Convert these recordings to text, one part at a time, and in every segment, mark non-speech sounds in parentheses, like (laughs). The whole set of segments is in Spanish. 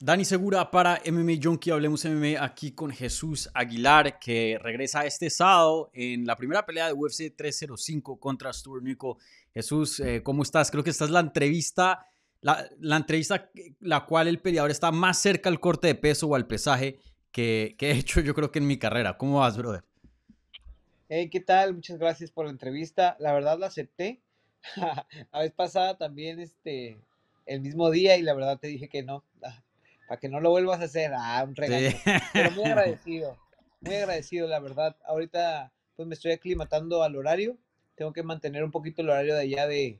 Dani Segura para MMA Junkie, hablemos MMA aquí con Jesús Aguilar, que regresa este sábado en la primera pelea de UFC 305 contra Stuart Nico. Jesús, eh, ¿cómo estás? Creo que esta es la entrevista, la, entrevista la cual el peleador está más cerca al corte de peso o al pesaje que, que he hecho yo creo que en mi carrera. ¿Cómo vas, brother? ¿qué tal? Muchas gracias por la entrevista. La verdad la acepté. (laughs) la vez pasada también, este, el mismo día y la verdad te dije que no para que no lo vuelvas a hacer. Ah, un regalo. Pero muy (laughs) agradecido, muy agradecido, la verdad. Ahorita pues me estoy aclimatando al horario. Tengo que mantener un poquito el horario de allá de,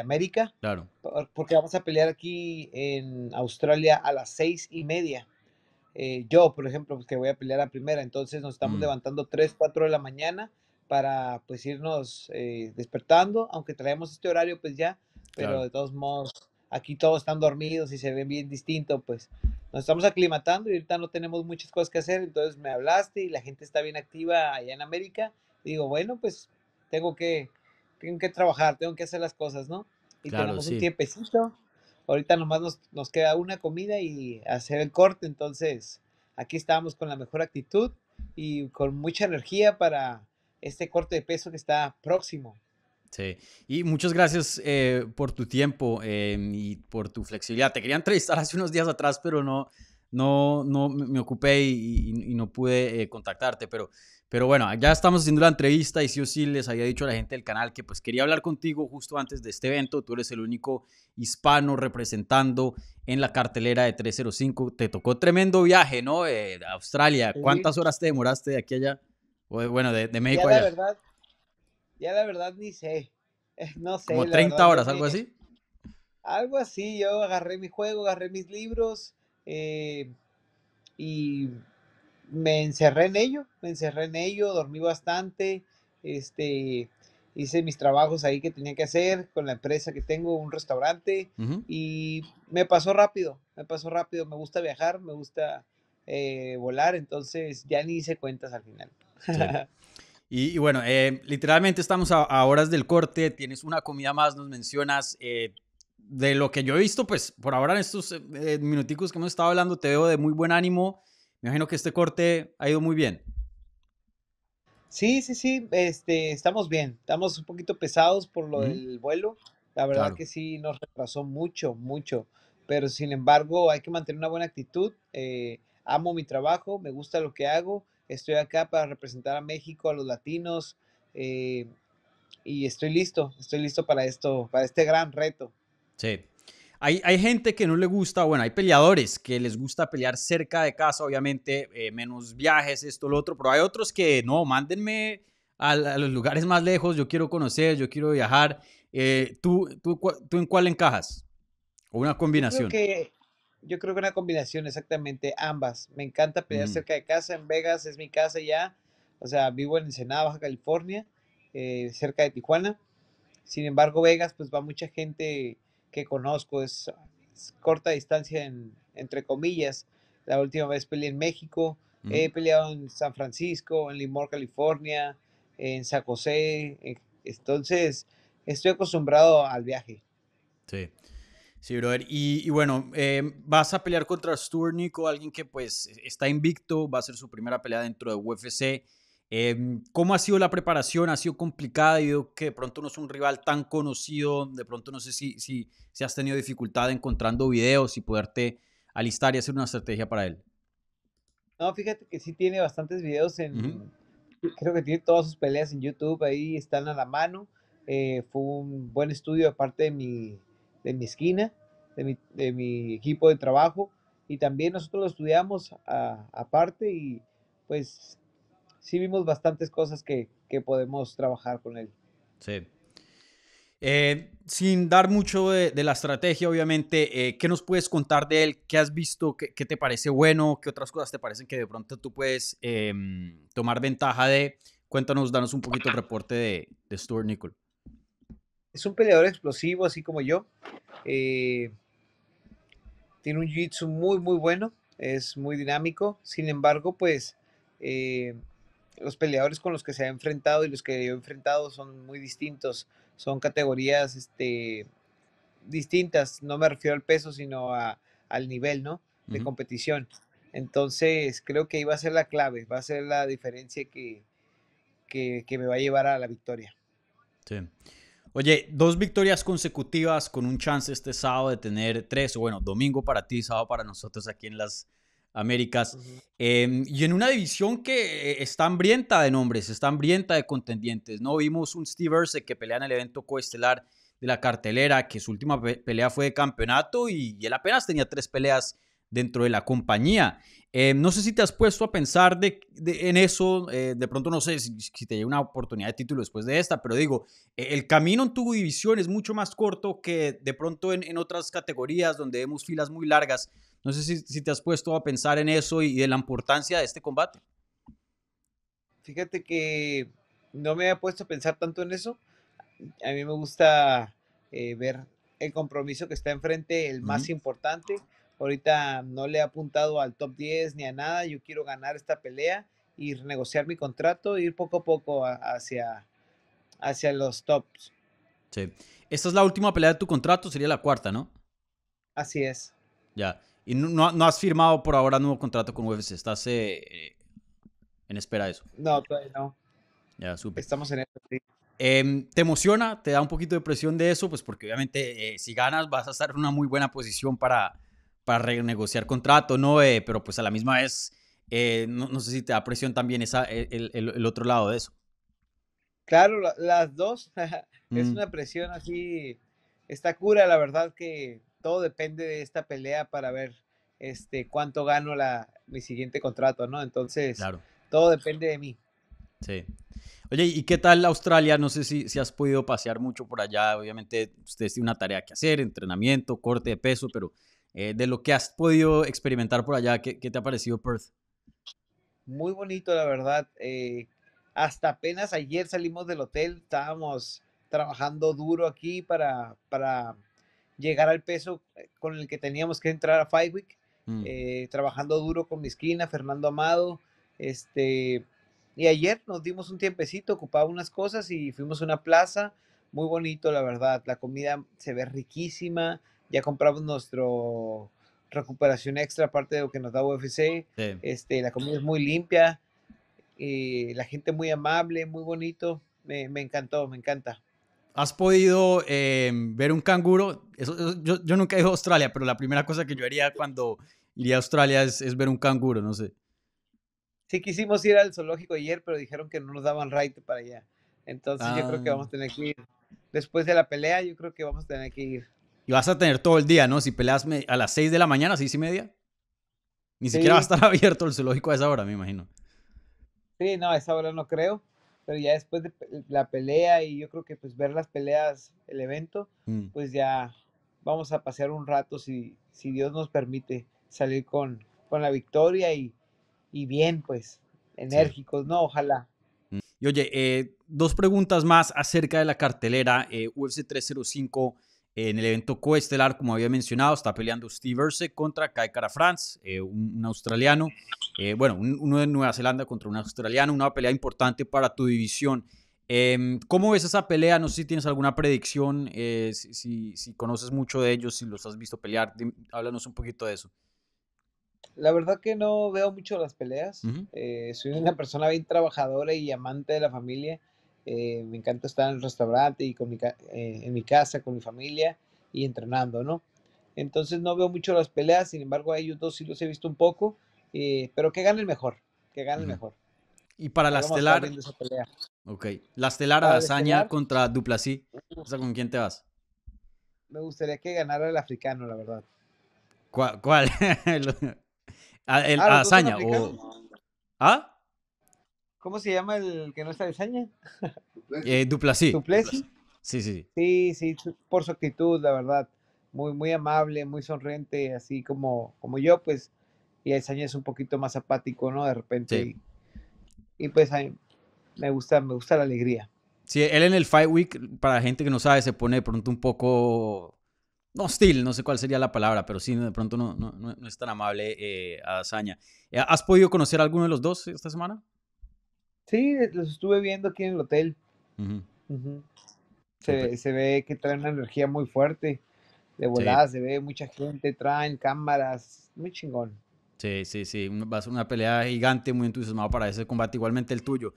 América. Claro. Porque vamos a pelear aquí en Australia a las seis y media. Eh, yo, por ejemplo, pues, que voy a pelear a primera, entonces nos estamos mm. levantando 3, 4 de la mañana para pues irnos eh, despertando, aunque traemos este horario pues ya, pero de todos modos aquí todos están dormidos y se ven bien distinto, pues nos estamos aclimatando y ahorita no tenemos muchas cosas que hacer, entonces me hablaste y la gente está bien activa allá en América. digo, bueno, pues tengo que, tengo que trabajar, tengo que hacer las cosas, ¿no? Y tenemos un tiempecito. Ahorita nomás nos, nos queda una comida y hacer el corte, entonces aquí estamos con la mejor actitud y con mucha energía para este corte de peso que está próximo. Sí, y muchas gracias eh, por tu tiempo em, y por tu flexibilidad. Te quería entrevistar (laughs) hace unos días atrás, pero no, no, no me ocupé y, no pude eh, contactarte, pero, pero bueno, ya estamos haciendo la entrevista y sí o sí les había dicho a la gente del canal que pues quería hablar contigo justo antes de este evento, tú eres el único hispano representando en la cartelera de 305, te tocó tremendo viaje, ¿no? Eh, Australia, ¿cuántas horas te demoraste de aquí allá? Bueno, de, México allá. Ya la verdad ni sé. (laughs) No sé. Como 30 horas, algo así. Algo así, yo agarré mi juego, agarré mis libros eh, y me encerré en ello, me encerré en ello, dormí bastante, este, hice mis trabajos ahí que tenía que hacer con la empresa que tengo, un restaurante, y me pasó rápido, me pasó rápido, me gusta viajar, me gusta eh, volar, entonces ya ni hice cuentas al final. (laughs) Y, bueno, eh, literalmente estamos a, horas del corte, tienes una comida más, nos mencionas. Eh, de lo que yo he visto, pues por ahora en estos eh, minuticos que hemos estado hablando, te veo de muy buen ánimo. Me imagino que este corte ha ido muy bien. Sí, sí, sí, este, estamos bien. Estamos un poquito pesados por lo del vuelo. La verdad que sí, nos retrasó mucho, mucho. Pero sin embargo, hay que mantener una buena actitud. amo mi trabajo, me gusta lo que hago estoy acá para representar a México, a los latinos, eh, y estoy listo, estoy listo para esto, para este gran reto. Sí. Hay, gente que no le gusta, bueno, hay peleadores que les gusta pelear cerca de casa, obviamente, eh, menos viajes, esto, lo otro, pero hay otros que no, mándenme a, los lugares más lejos, yo quiero conocer, yo quiero viajar. Eh, tú, tú en cuál encajas? ¿O una combinación? Yo creo que una combinación, exactamente, ambas. Me encanta pelear mm. cerca de casa, en Vegas es mi casa ya, o sea, vivo en Ensenada, Baja California, eh, cerca de Tijuana. Sin embargo, Vegas, pues va mucha gente que conozco, es, corta distancia, entre comillas. La última vez peleé en México, he mm. peleado en San Francisco, en Limor, California, en San José. Eh, entonces, estoy acostumbrado al viaje. Sí. Sí, brother. Y, bueno, eh, vas a pelear contra Stuart Nico, alguien que pues e-, está invicto, va a ser su primera pelea dentro de UFC. Em, ¿Cómo ha sido la preparación? ¿Ha sido complicada? digo que de pronto no es un rival tan conocido, de pronto no sé si, si, has tenido dificultad encontrando videos y poderte alistar y hacer una estrategia para él. No, fíjate que sí tiene bastantes videos en... Creo que tiene todas sus peleas en YouTube, ahí están a la mano. Eh, fue un buen estudio aparte de mi de mi esquina, de mi, de mi equipo de trabajo. Y también nosotros lo estudiamos aparte y pues sí vimos bastantes cosas que, que podemos trabajar con él. Sí. Eh, sin dar mucho de, la estrategia, obviamente, eh, ¿qué nos puedes contar de él? ¿Qué has visto? ¿Qué, te parece bueno? ¿Qué otras cosas te parecen que de pronto tú puedes em, tomar ventaja de? Cuéntanos, danos un poquito el reporte de, de Stuart Nicol es un peleador explosivo, así como yo. Eh, tiene un jiu-jitsu muy, muy bueno. Es muy dinámico. Sin embargo, pues eh, los peleadores con los que se ha enfrentado y los que yo he enfrentado son muy distintos. Son categorías este, distintas. No me refiero al peso, sino al nivel ¿no? de competición. Entonces, creo que ahí va a ser la clave, va a ser la diferencia que, que, que me va a llevar a la victoria. Sí. Oye, dos victorias consecutivas con un chance este sábado de tener tres, o bueno, domingo para ti, sábado para nosotros aquí en las Américas. Em, y en una división que eh, está hambrienta de nombres, está hambrienta de contendientes, ¿no? Vimos un Steve que pelea en el evento coestelar de la cartelera, que su última pelea fue de campeonato y él apenas tenía tres peleas dentro de la compañía. Em, no sé si te has puesto a pensar de, en eso, eh, de pronto no sé si, te llega una oportunidad de título después de esta, pero digo, e, el camino en tu división es mucho más corto que de pronto en, en otras categorías donde vemos filas muy largas. No sé si, si, te has puesto a pensar en eso y, de la importancia de este combate. Fíjate que no me he puesto a pensar tanto en eso. A mí me gusta eh, ver el compromiso que está enfrente, el más importante Ahorita no le he apuntado al top 10 ni a nada. Yo quiero ganar esta pelea y renegociar mi contrato e ir poco a poco hacia, hacia los tops. Sí. Esta es la última pelea de tu contrato, sería la cuarta, ¿no? Así es. Ya. Y no, has firmado por ahora nuevo contrato con UFC. Estás eh, en espera de eso. No, todavía no. Ya, súper. Estamos en esto, em, ¿Te emociona? ¿Te da un poquito de presión de eso? Pues porque obviamente eh, si ganas vas a estar en una muy buena posición para, para renegociar contrato, ¿no? Eh, pero pues a la misma vez, eh, no, sé si te da presión también esa, e, el, otro lado de eso. Claro, las dos. (laughs) es mm. una presión así. Está cura, la verdad que todo depende de esta pelea para ver este cuánto gano la, mi siguiente contrato, ¿no? Entonces, todo depende de mí. Sí. Oye, ¿y qué tal Australia? No sé si, si has podido pasear mucho por allá. Obviamente, ustedes tienen una tarea que hacer, entrenamiento, corte de peso, pero eh, de lo que has podido experimentar por allá. ¿Qué, te ha parecido Perth? Muy bonito, la verdad. Eh, hasta apenas ayer salimos del hotel, estábamos trabajando duro aquí para, para llegar al peso eh, con el que teníamos que entrar a Five mm. Week. trabajando duro con mi esquina, Fernando Amado. Este, y ayer nos dimos un tiempecito, ocupaba unas cosas y fuimos a una plaza. Muy bonito, la verdad. La comida se ve riquísima ya compramos nuestro recuperación extra, aparte de lo que nos da UFC. Este, la comida es muy limpia, y eh, la gente muy amable, muy bonito. Me, encantó, me encanta. ¿Has podido em, ver un canguro? yo, nunca he ido a Australia, pero la primera cosa que yo haría cuando iría a Australia es, ver un canguro, no sé. Sí, quisimos ir al zoológico ayer, pero dijeron que no nos daban right para allá. Entonces yo creo que ah. vamos a tener que ir. Después de la pelea, yo creo que vamos a tener que ir. Y vas a tener todo el día, ¿no? Si peleas a las 6 de la mañana, 6 y media. Ni siquiera va a estar (laughs) abierto el zoológico a esa hora, me imagino. Sí, no, a esa hora no creo. Pero ya después de la pelea y yo creo que pues ver las peleas, el evento, mm. pues ya vamos a pasear un rato si, si Dios nos permite salir con, con la victoria y, bien, pues, enérgicos, ¿no? Ojalá. Mm. Y oye, eh, dos preguntas más acerca de la cartelera eh, UFC 305 en el evento coestelar, como había mencionado, está peleando Steve Verse contra Kai Kara France, eh, un, australiano. Eh, bueno, uno de Nueva Zelanda contra un australiano, una pelea importante para tu división. Em, ¿Cómo ves esa pelea? No sé si tienes alguna predicción, eh, si, conoces mucho de ellos, si los has visto pelear. háblanos un poquito de eso. La verdad que no veo mucho las peleas. soy una persona bien trabajadora y amante de la familia. Eh, me encanta estar en el restaurante y con eh, en mi casa, con mi familia y entrenando, ¿no? Entonces no veo mucho las peleas, sin embargo a ellos dos sí los he visto un poco, eh, pero que gane el mejor, que gane el mejor. Y para la estelar, ok, la a Asaña contra Duplassi, o sea, ¿con quién te vas? Me gustaría que ganara el africano, la verdad. ¿Cuál? (laughs) el, Asaña ¿Ah? ah ¿Cómo se llama el que no está de saña? Eh, sí. Duplasí. Sí, sí. Sí, sí, por su actitud, la verdad. Muy, muy amable, muy sonriente, así como, como yo, pues. Y saña es un poquito más apático, ¿no? De repente. Y, pues me gusta, me gusta la alegría. Sí, él en el Fight Week, para gente que no sabe, se pone de pronto un poco hostil, no sé cuál sería la palabra, pero sí, de pronto no, no, no es tan amable eh, a saña. Eh, ¿Has podido conocer a alguno de los dos esta semana? Sí, los estuve viendo aquí en el hotel. Se, ve que traen una energía muy fuerte. De volada, se ve mucha gente, traen cámaras, muy chingón. Sí, sí, sí, va a ser una pelea gigante, muy entusiasmado para ese combate, igualmente el tuyo.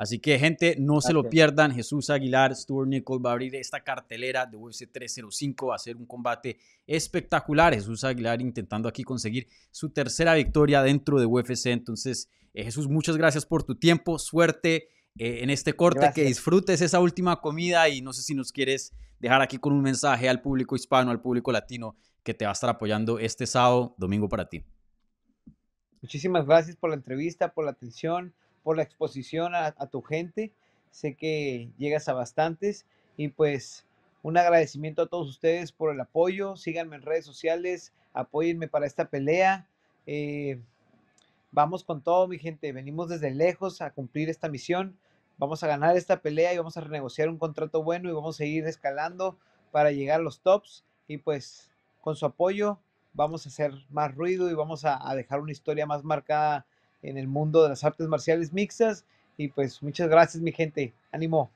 Así que, gente, no se lo pierdan. Jesús Aguilar, Stuart Nichols va a abrir esta cartelera de UFC 305. Va a ser un combate espectacular. Jesús Aguilar intentando aquí conseguir su tercera victoria dentro de UFC. Entonces, eh, Jesús, muchas gracias por tu tiempo, suerte eh, en este corte, que disfrutes esa última comida y no sé si nos quieres dejar aquí con un mensaje al público hispano, al público latino que te va a estar apoyando este sábado, domingo para ti. Muchísimas gracias por la entrevista, por la atención por la exposición a, tu gente. Sé que llegas a bastantes y pues un agradecimiento a todos ustedes por el apoyo. Síganme en redes sociales, apóyenme para esta pelea. Eh, vamos con todo, mi gente. Venimos desde lejos a cumplir esta misión. Vamos a ganar esta pelea y vamos a renegociar un contrato bueno y vamos a ir escalando para llegar a los tops. Y pues con su apoyo vamos a hacer más ruido y vamos a dejar una historia más marcada en el mundo de las artes marciales mixtas. Y pues muchas gracias mi gente. Ánimo.